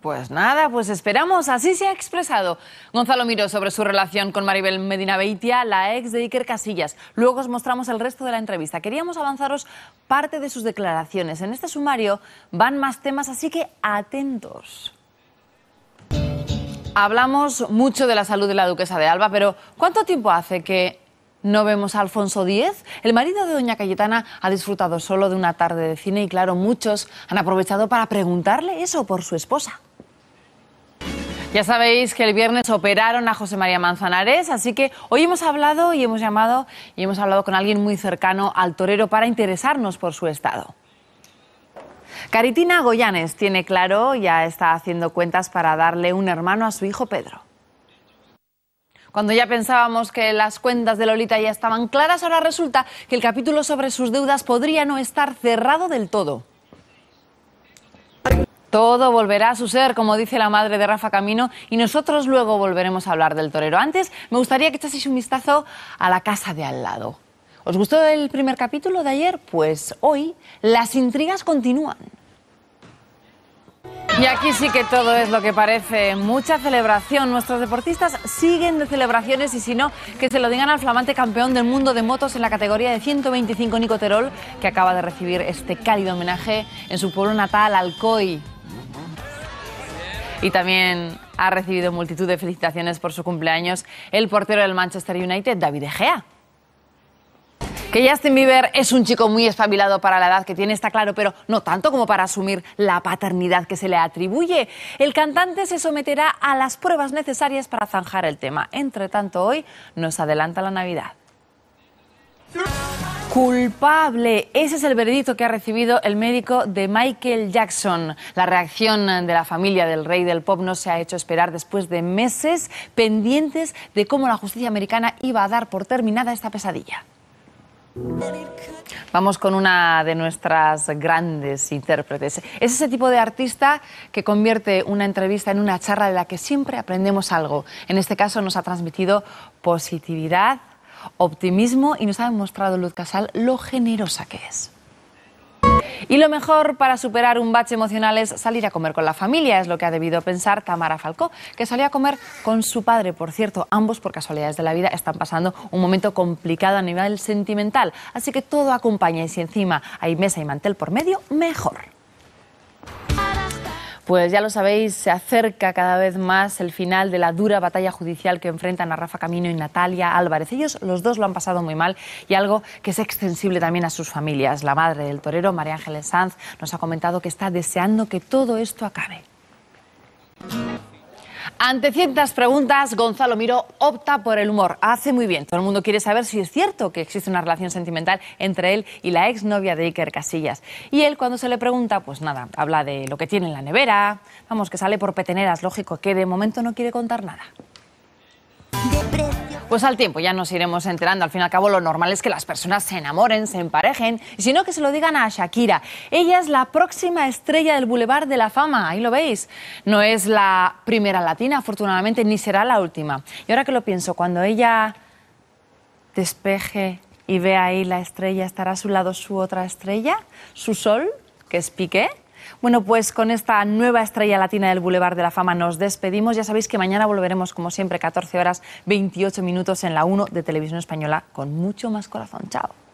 Pues nada, pues esperamos. Así se ha expresado Gonzalo Miró sobre su relación con Maribel Medina Beitia, la ex de Iker Casillas. Luego os mostramos el resto de la entrevista. Queríamos avanzaros parte de sus declaraciones. En este sumario van más temas, así que atentos. Hablamos mucho de la salud de la duquesa de Alba, pero ¿cuánto tiempo hace que no vemos a Alfonso X. El marido de Doña Cayetana ha disfrutado solo de una tarde de cine y claro, muchos han aprovechado para preguntarle eso por su esposa. Ya sabéis que el viernes operaron a José María Manzanares, así que hoy hemos hablado y hemos llamado y hemos hablado con alguien muy cercano al torero para interesarnos por su estado. Caritina Goyanes tiene claro, ya está haciendo cuentas para darle un hermano a su hijo Pedro. Cuando ya pensábamos que las cuentas de Lolita ya estaban claras, ahora resulta que el capítulo sobre sus deudas podría no estar cerrado del todo. Todo volverá a su ser, como dice la madre de Rafa Camino, y nosotros luego volveremos a hablar del torero. Antes, me gustaría que echaseis un vistazo a la casa de al lado. ¿Os gustó el primer capítulo de ayer? Pues hoy las intrigas continúan. Y aquí sí que todo es lo que parece, mucha celebración. Nuestros deportistas siguen de celebraciones y si no, que se lo digan al flamante campeón del mundo de motos en la categoría de 125 Nicoterol, que acaba de recibir este cálido homenaje en su pueblo natal, Alcoy y también ha recibido multitud de felicitaciones por su cumpleaños el portero del Manchester United, David Egea. Que Justin Bieber es un chico muy espabilado para la edad que tiene, está claro, pero no tanto como para asumir la paternidad que se le atribuye. El cantante se someterá a las pruebas necesarias para zanjar el tema. Entre tanto, hoy nos adelanta la Navidad. Culpable. Ese es el veredicto que ha recibido el médico de Michael Jackson. La reacción de la familia del rey del pop no se ha hecho esperar después de meses pendientes de cómo la justicia americana iba a dar por terminada esta pesadilla. Vamos con una de nuestras grandes intérpretes. Es ese tipo de artista que convierte una entrevista en una charla de la que siempre aprendemos algo. En este caso nos ha transmitido positividad optimismo y nos ha demostrado Luz Casal lo generosa que es. Y lo mejor para superar un bache emocional es salir a comer con la familia, es lo que ha debido pensar Tamara Falcó, que salió a comer con su padre. Por cierto, ambos, por casualidades de la vida, están pasando un momento complicado a nivel sentimental, así que todo acompaña y si encima hay mesa y mantel por medio, mejor. Pues ya lo sabéis, se acerca cada vez más el final de la dura batalla judicial que enfrentan a Rafa Camino y Natalia Álvarez. Ellos los dos lo han pasado muy mal y algo que es extensible también a sus familias. La madre del torero, María Ángeles Sanz, nos ha comentado que está deseando que todo esto acabe. Ante ciertas preguntas, Gonzalo Miro opta por el humor. Hace muy bien. Todo el mundo quiere saber si es cierto que existe una relación sentimental entre él y la exnovia de Iker Casillas. Y él, cuando se le pregunta, pues nada, habla de lo que tiene en la nevera. Vamos, que sale por peteneras, lógico, que de momento no quiere contar nada. Pues al tiempo ya nos iremos enterando. Al fin y al cabo, lo normal es que las personas se enamoren, se emparejen, sino que se lo digan a Shakira. Ella es la próxima estrella del Boulevard de la Fama, ahí lo veis. No es la primera latina, afortunadamente, ni será la última. Y ahora que lo pienso, cuando ella despeje y ve ahí la estrella, ¿estará a su lado su otra estrella, su sol, que es Piqué? Bueno, pues con esta nueva estrella latina del Boulevard de la Fama nos despedimos. Ya sabéis que mañana volveremos, como siempre, 14 horas 28 minutos en la 1 de Televisión Española con mucho más corazón. Chao.